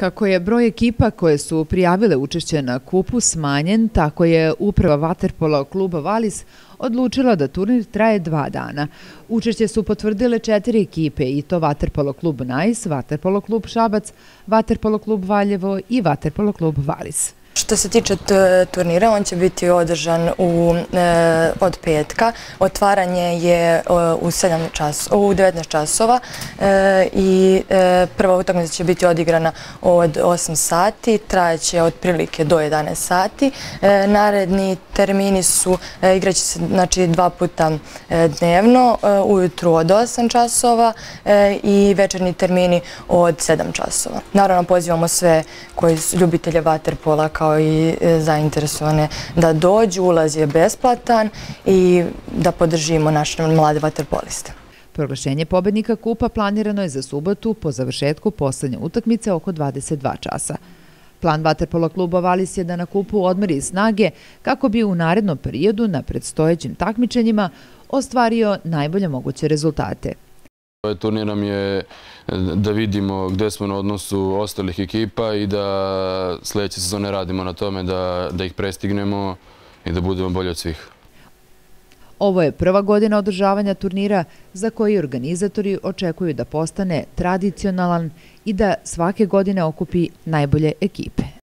Kako je broj ekipa koje su prijavile učešće na kupu smanjen, tako je uprava Waterpola kluba Valis odlučila da turnir traje dva dana. Učešće su potvrdile četiri ekipe i to Waterpolo klub Nice, Waterpolo klub Šabac, Waterpolo klub Valjevo i Waterpolo klub Valis. Što se tiče turnira, on će biti održan e, od petka. Otvaranje je e, u 19 časova e, i prva utakmica će biti odigrana od 8 sati. Trajeće otprilike do 11 sati. Naredni termini su, igraće se znači, dva puta dnevno, ujutru od 8 časova i večerni termini od 7 časova. Naravno, pozivamo sve koji ljubitelje Vaterpola kao kao i e, zainteresovane da dođu, ulaz je besplatan i da podržimo naše mlade vaterpoliste. Proglašenje pobednika kupa planirano je za subotu po završetku poslednje utakmice oko 22 časa. Plan Vaterpola kluba Valis je da na kupu odmeri snage kako bi u narednom periodu na predstojećim takmičenjima ostvario najbolje moguće rezultate. Ovaj turnir nam je e, da vidimo gdje smo na odnosu ostalih ekipa i da sljedeće sezone radimo na tome da ih prestignemo i da budemo bolji od svih. Ovo je prva godina održavanja turnira za koji organizatori očekuju da postane tradicionalan i da svake godine okupi najbolje ekipe.